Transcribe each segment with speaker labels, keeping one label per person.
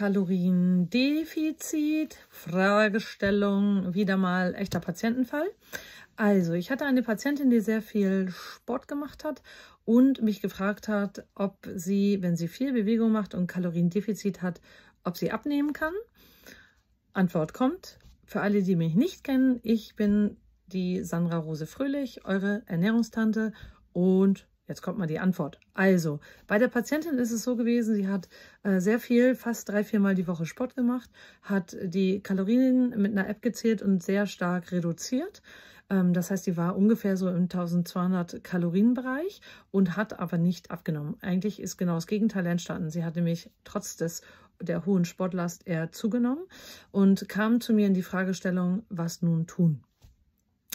Speaker 1: Kaloriendefizit, Fragestellung, wieder mal echter Patientenfall. Also, ich hatte eine Patientin, die sehr viel Sport gemacht hat und mich gefragt hat, ob sie, wenn sie viel Bewegung macht und Kaloriendefizit hat, ob sie abnehmen kann. Antwort kommt. Für alle, die mich nicht kennen, ich bin die Sandra Rose Fröhlich, eure Ernährungstante und Jetzt kommt mal die Antwort. Also, bei der Patientin ist es so gewesen, sie hat äh, sehr viel, fast drei, viermal die Woche Sport gemacht, hat die Kalorien mit einer App gezählt und sehr stark reduziert. Ähm, das heißt, sie war ungefähr so im 1200 Kalorien Bereich und hat aber nicht abgenommen. Eigentlich ist genau das Gegenteil entstanden. Sie hat nämlich trotz des der hohen Sportlast eher zugenommen und kam zu mir in die Fragestellung, was nun tun.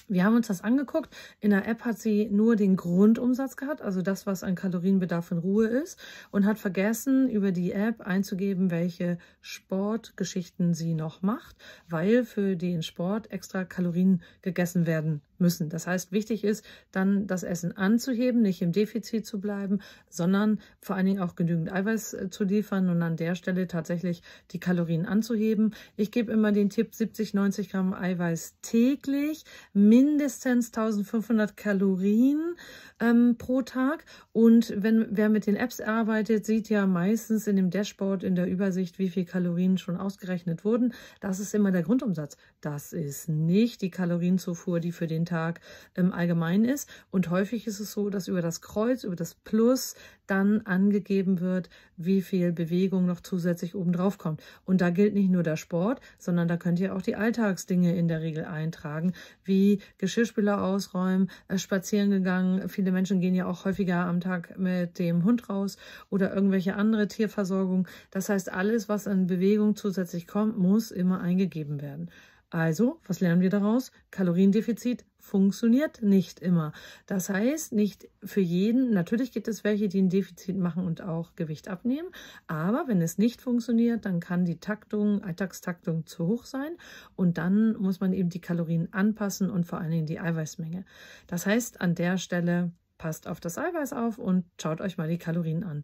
Speaker 1: Wir haben uns das angeguckt. In der App hat sie nur den Grundumsatz gehabt, also das, was an Kalorienbedarf in Ruhe ist, und hat vergessen, über die App einzugeben, welche Sportgeschichten sie noch macht, weil für den Sport extra Kalorien gegessen werden müssen. Das heißt, wichtig ist, dann das Essen anzuheben, nicht im Defizit zu bleiben, sondern vor allen Dingen auch genügend Eiweiß äh, zu liefern und an der Stelle tatsächlich die Kalorien anzuheben. Ich gebe immer den Tipp 70, 90 Gramm Eiweiß täglich. Mehr mindestens 1500 Kalorien ähm, pro Tag. Und wenn wer mit den Apps arbeitet, sieht ja meistens in dem Dashboard, in der Übersicht, wie viel Kalorien schon ausgerechnet wurden. Das ist immer der Grundumsatz. Das ist nicht die Kalorienzufuhr, die für den Tag ähm, allgemein ist. Und häufig ist es so, dass über das Kreuz, über das Plus dann angegeben wird, wie viel Bewegung noch zusätzlich obendrauf kommt. Und da gilt nicht nur der Sport, sondern da könnt ihr auch die Alltagsdinge in der Regel eintragen, wie Geschirrspüler ausräumen, äh, spazieren gegangen. Viele Menschen gehen ja auch häufiger am Tag mit dem Hund raus oder irgendwelche andere Tierversorgung. Das heißt, alles, was an Bewegung zusätzlich kommt, muss immer eingegeben werden. Also, was lernen wir daraus? Kaloriendefizit funktioniert nicht immer. Das heißt, nicht für jeden, natürlich gibt es welche, die ein Defizit machen und auch Gewicht abnehmen, aber wenn es nicht funktioniert, dann kann die Taktung, Alltagstaktung zu hoch sein und dann muss man eben die Kalorien anpassen und vor allen Dingen die Eiweißmenge. Das heißt, an der Stelle passt auf das Eiweiß auf und schaut euch mal die Kalorien an.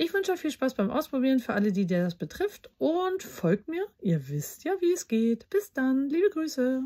Speaker 1: Ich wünsche euch viel Spaß beim Ausprobieren für alle, die dir das betrifft und folgt mir. Ihr wisst ja, wie es geht. Bis dann. Liebe Grüße.